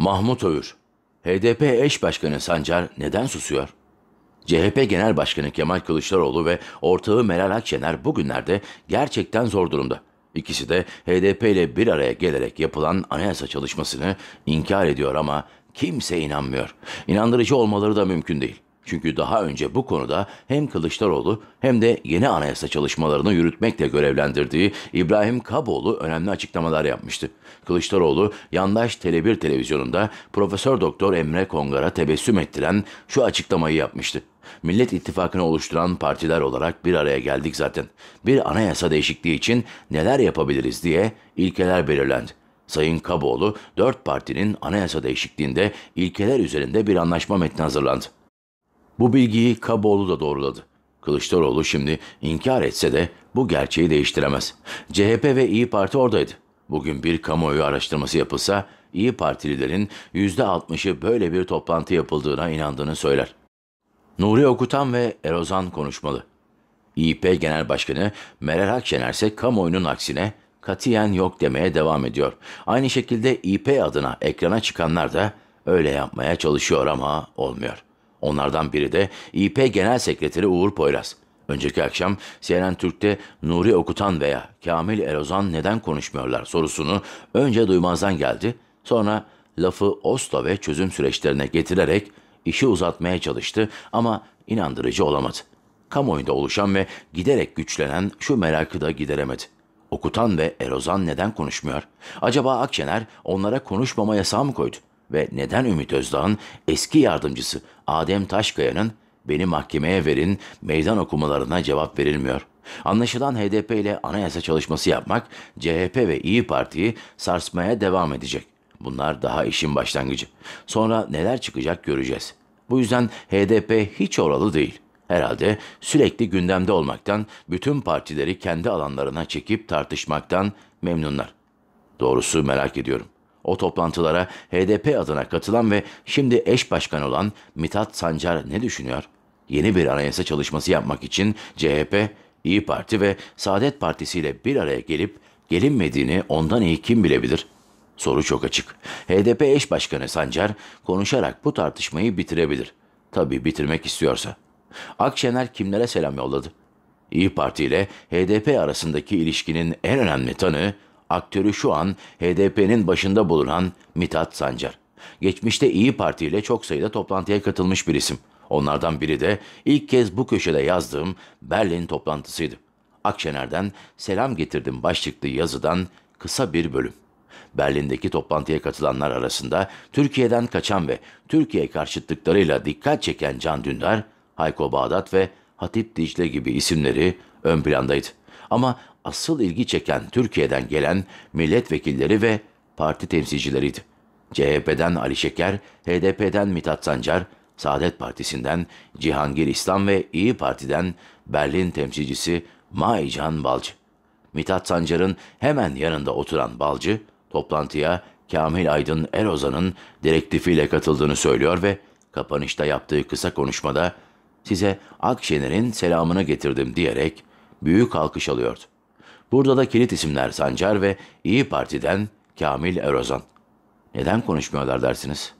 Mahmut Öğür, HDP eş başkanı Sancar neden susuyor? CHP Genel Başkanı Kemal Kılıçdaroğlu ve ortağı Meral Akşener bugünlerde gerçekten zor durumda. İkisi de HDP ile bir araya gelerek yapılan anayasa çalışmasını inkar ediyor ama kimse inanmıyor. İnandırıcı olmaları da mümkün değil. Çünkü daha önce bu konuda hem Kılıçdaroğlu hem de yeni anayasa çalışmalarını yürütmekle görevlendirdiği İbrahim Kaboğlu önemli açıklamalar yapmıştı. Kılıçdaroğlu yandaş Tele1 televizyonunda Profesör Doktor Emre Kongar'a tebessüm ettiren şu açıklamayı yapmıştı. Millet İttifakı'nı oluşturan partiler olarak bir araya geldik zaten. Bir anayasa değişikliği için neler yapabiliriz diye ilkeler belirlendi. Sayın Kaboğlu, dört partinin anayasa değişikliğinde ilkeler üzerinde bir anlaşma metni hazırlandı. Bu bilgiyi Kaboğlu da doğruladı. Kılıçdaroğlu şimdi inkar etse de bu gerçeği değiştiremez. CHP ve İyi Parti oradaydı. Bugün bir kamuoyu araştırması yapılsa İyi Partililerin %60'ı böyle bir toplantı yapıldığına inandığını söyler. Nuri Okutan ve Erozan konuşmalı. İYİP Genel Başkanı Meral Akşener ise kamuoyunun aksine katiyen yok demeye devam ediyor. Aynı şekilde İP adına ekrana çıkanlar da öyle yapmaya çalışıyor ama olmuyor. Onlardan biri de İP Genel Sekreteri Uğur Poyraz. Önceki akşam CNN Türk'te Nuri Okutan veya Kamil Erozan neden konuşmuyorlar sorusunu önce duymazdan geldi, sonra lafı Oslo ve çözüm süreçlerine getirerek işi uzatmaya çalıştı ama inandırıcı olamadı. Kamuoyunda oluşan ve giderek güçlenen şu merakı da gideremedi. Okutan ve Erozan neden konuşmuyor? Acaba Akşener onlara konuşmama yasağı mı koydu? ve neden Ümit Özdağ'ın eski yardımcısı Adem Taşkaya'nın beni mahkemeye verin meydan okumalarına cevap verilmiyor. Anlaşılan HDP ile anayasa çalışması yapmak CHP ve İyi Parti'yi sarsmaya devam edecek. Bunlar daha işin başlangıcı. Sonra neler çıkacak göreceğiz. Bu yüzden HDP hiç oralı değil. Herhalde sürekli gündemde olmaktan, bütün partileri kendi alanlarına çekip tartışmaktan memnunlar. Doğrusu merak ediyorum. O toplantılara HDP adına katılan ve şimdi eş başkan olan Mithat Sancar ne düşünüyor? Yeni bir anayasa çalışması yapmak için CHP, İyi Parti ve Saadet Partisi ile bir araya gelip gelinmediğini ondan iyi kim bilebilir? Soru çok açık. HDP eş başkanı Sancar konuşarak bu tartışmayı bitirebilir. Tabii bitirmek istiyorsa. Akşener kimlere selam yolladı? İyi Parti ile HDP arasındaki ilişkinin en önemli tanığı aktörü şu an HDP'nin başında bulunan Mithat Sancar. Geçmişte İyi Parti ile çok sayıda toplantıya katılmış bir isim. Onlardan biri de ilk kez bu köşede yazdığım Berlin toplantısıydı. Akşener'den Selam Getirdim başlıklı yazıdan kısa bir bölüm. Berlin'deki toplantıya katılanlar arasında Türkiye'den kaçan ve Türkiye karşıtlıklarıyla dikkat çeken Can Dündar, Hayko Bağdat ve Hatip Dicle gibi isimleri ön plandaydı. Ama asıl ilgi çeken Türkiye'den gelen milletvekilleri ve parti temsilcileriydi. CHP'den Ali Şeker, HDP'den Mithat Sancar, Saadet Partisi'nden Cihangir İslam ve İyi Parti'den Berlin temsilcisi Maycan Balcı. Mithat Sancar'ın hemen yanında oturan Balcı, toplantıya Kamil Aydın Erozan'ın direktifiyle katıldığını söylüyor ve kapanışta yaptığı kısa konuşmada Size Akşener'in selamını getirdim diyerek büyük alkış alıyordu. Burada da kilit isimler Sancar ve İyi Parti'den Kamil Erozan. Neden konuşmuyorlar dersiniz?